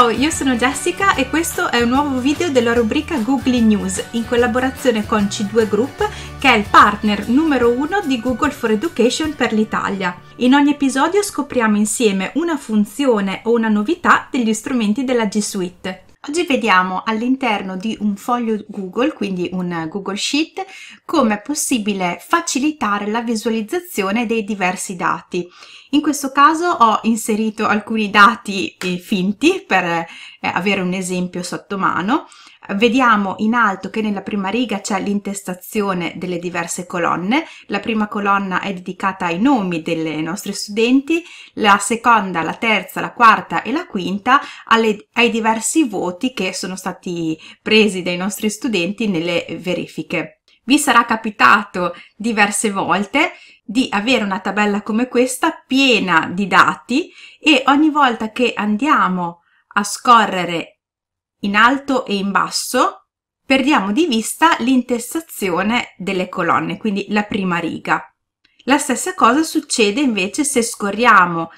Ciao, io sono Jessica e questo è un nuovo video della rubrica Google News in collaborazione con C2 Group, che è il partner numero uno di Google for Education per l'Italia. In ogni episodio scopriamo insieme una funzione o una novità degli strumenti della G Suite. Oggi vediamo all'interno di un foglio Google, quindi un Google Sheet, come è possibile facilitare la visualizzazione dei diversi dati. In questo caso ho inserito alcuni dati eh, finti per eh, avere un esempio sotto mano, Vediamo in alto che nella prima riga c'è l'intestazione delle diverse colonne, la prima colonna è dedicata ai nomi dei nostri studenti, la seconda, la terza, la quarta e la quinta alle, ai diversi voti che sono stati presi dai nostri studenti nelle verifiche. Vi sarà capitato diverse volte di avere una tabella come questa piena di dati e ogni volta che andiamo a scorrere in alto e in basso perdiamo di vista l'intestazione delle colonne, quindi la prima riga. La stessa cosa succede invece se scorriamo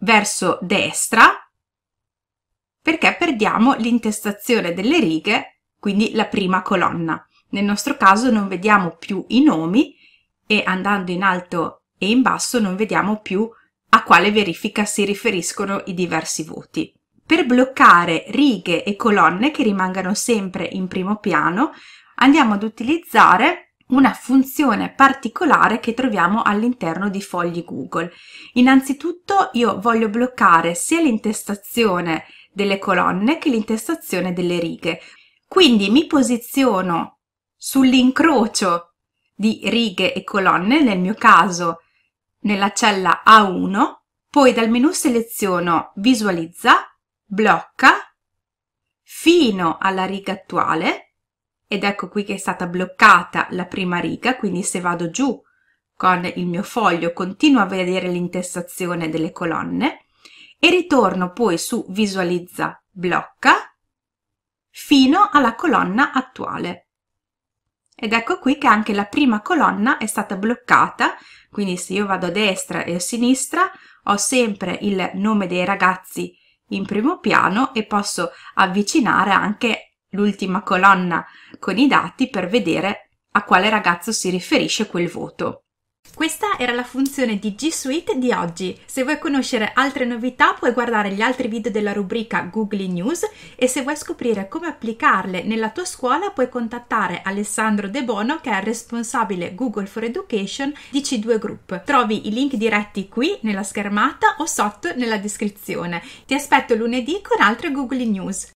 verso destra perché perdiamo l'intestazione delle righe, quindi la prima colonna. Nel nostro caso non vediamo più i nomi e andando in alto e in basso non vediamo più a quale verifica si riferiscono i diversi voti. Per bloccare righe e colonne che rimangano sempre in primo piano, andiamo ad utilizzare una funzione particolare che troviamo all'interno di fogli Google. Innanzitutto io voglio bloccare sia l'intestazione delle colonne che l'intestazione delle righe. Quindi mi posiziono sull'incrocio di righe e colonne, nel mio caso nella cella A1, poi dal menu seleziono Visualizza blocca fino alla riga attuale ed ecco qui che è stata bloccata la prima riga quindi se vado giù con il mio foglio continuo a vedere l'intestazione delle colonne e ritorno poi su visualizza blocca fino alla colonna attuale ed ecco qui che anche la prima colonna è stata bloccata quindi se io vado a destra e a sinistra ho sempre il nome dei ragazzi in primo piano e posso avvicinare anche l'ultima colonna con i dati per vedere a quale ragazzo si riferisce quel voto. Questa era la funzione di G Suite di oggi. Se vuoi conoscere altre novità puoi guardare gli altri video della rubrica Google News e se vuoi scoprire come applicarle nella tua scuola puoi contattare Alessandro De Bono che è responsabile Google for Education di C2 Group. Trovi i link diretti qui nella schermata o sotto nella descrizione. Ti aspetto lunedì con altre Google News.